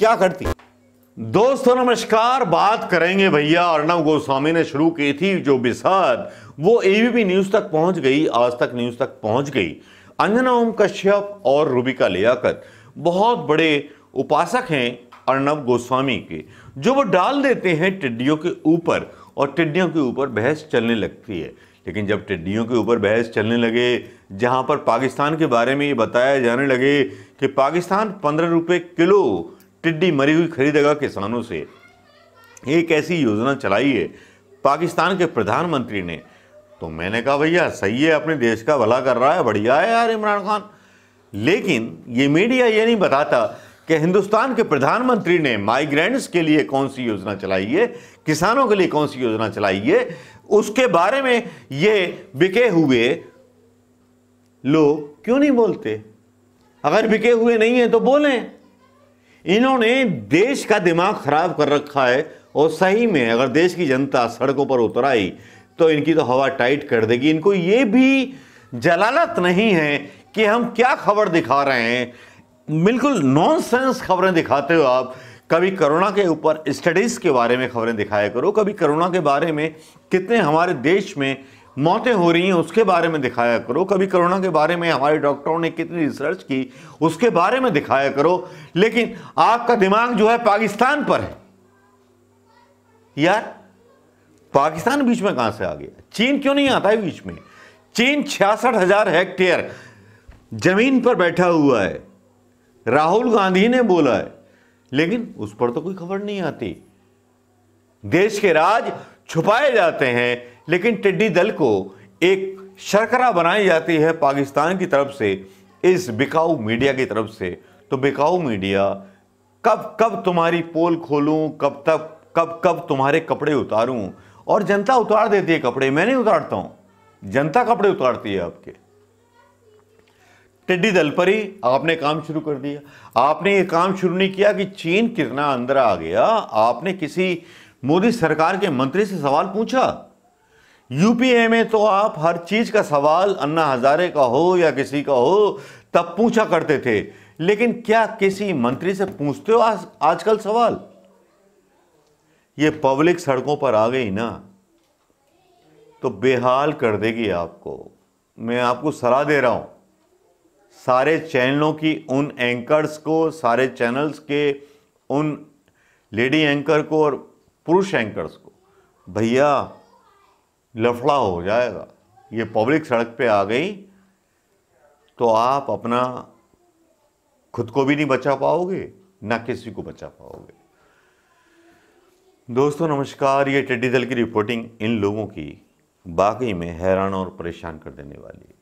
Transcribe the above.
क्या करती दोस्तों नमस्कार बात करेंगे भैया अर्णव गोस्वामी ने शुरू की थी जो बिसात वो एबीपी न्यूज तक पहुंच गई आज तक न्यूज तक पहुंच गई अंजना ओम कश्यप और रूबिका लियाकत बहुत बड़े उपासक हैं अर्णव गोस्वामी के जो वो डाल देते हैं टिड्डियों के ऊपर और टिड्डियों के ऊपर बहस चलने लगती है लेकिन जब टिड्डियों के ऊपर बहस चलने लगे जहां पर पाकिस्तान के बारे में ये बताया जाने लगे कि पाकिस्तान पंद्रह रुपये किलो टिड्डी मरी हुई खरीदेगा किसानों से एक ऐसी योजना चलाई है पाकिस्तान के प्रधानमंत्री ने तो मैंने कहा भैया सही है अपने देश का भला कर रहा है बढ़िया है यार इमरान खान लेकिन ये मीडिया ये नहीं बताता कि हिंदुस्तान के प्रधानमंत्री ने माइग्रेंट्स के लिए कौन सी योजना चलाई है किसानों के लिए कौन सी योजना चलाई है उसके बारे में ये बिके हुए लोग क्यों नहीं बोलते अगर बिके हुए नहीं है तो बोलें इन्होंने देश का दिमाग खराब कर रखा है और सही में अगर देश की जनता सड़कों पर उतर आई तो इनकी तो हवा टाइट कर देगी इनको ये भी जलालत नहीं है कि हम क्या खबर दिखा रहे हैं बिल्कुल नॉनसेंस खबरें दिखाते हो आप कभी करोना के ऊपर स्टडीज़ के बारे में खबरें दिखाया करो कभी करोना के बारे में कितने हमारे देश में मौतें हो रही हैं उसके बारे में दिखाया करो कभी कोरोना के बारे में हमारे डॉक्टरों ने कितनी रिसर्च की उसके बारे में दिखाया करो लेकिन आपका दिमाग जो है पाकिस्तान पर है यार पाकिस्तान बीच में कहां से आ गया चीन क्यों नहीं आता है बीच में चीन छियासठ हजार हेक्टेयर जमीन पर बैठा हुआ है राहुल गांधी ने बोला है लेकिन उस पर तो कोई खबर नहीं आती देश के राज छुपाए जाते हैं लेकिन टिड्डी दल को एक शर्करा बनाई जाती है पाकिस्तान की तरफ से इस बिकाऊ मीडिया की तरफ से तो बिकाऊ मीडिया कब कब तुम्हारी पोल खोलूं कब तक कब कब तुम्हारे कपड़े उतारूं और जनता उतार देती है कपड़े मैं नहीं उतारता हूं जनता कपड़े उतारती है आपके टिड्डी दल पर ही आपने काम शुरू कर दिया आपने ये काम शुरू नहीं किया कि चीन कितना अंदर आ गया आपने किसी मोदी सरकार के मंत्री से सवाल पूछा यूपीए में तो आप हर चीज़ का सवाल अन्ना हज़ारे का हो या किसी का हो तब पूछा करते थे लेकिन क्या किसी मंत्री से पूछते हो आज आजकल सवाल ये पब्लिक सड़कों पर आ गई ना तो बेहाल कर देगी आपको मैं आपको सलाह दे रहा हूं सारे चैनलों की उन एंकर्स को सारे चैनल्स के उन लेडी एंकर को और पुरुष एंकर्स को भैया लफड़ा हो जाएगा ये पब्लिक सड़क पे आ गई तो आप अपना खुद को भी नहीं बचा पाओगे ना किसी को बचा पाओगे दोस्तों नमस्कार ये टिड्डी दल की रिपोर्टिंग इन लोगों की बाकी में हैरान और परेशान कर देने वाली है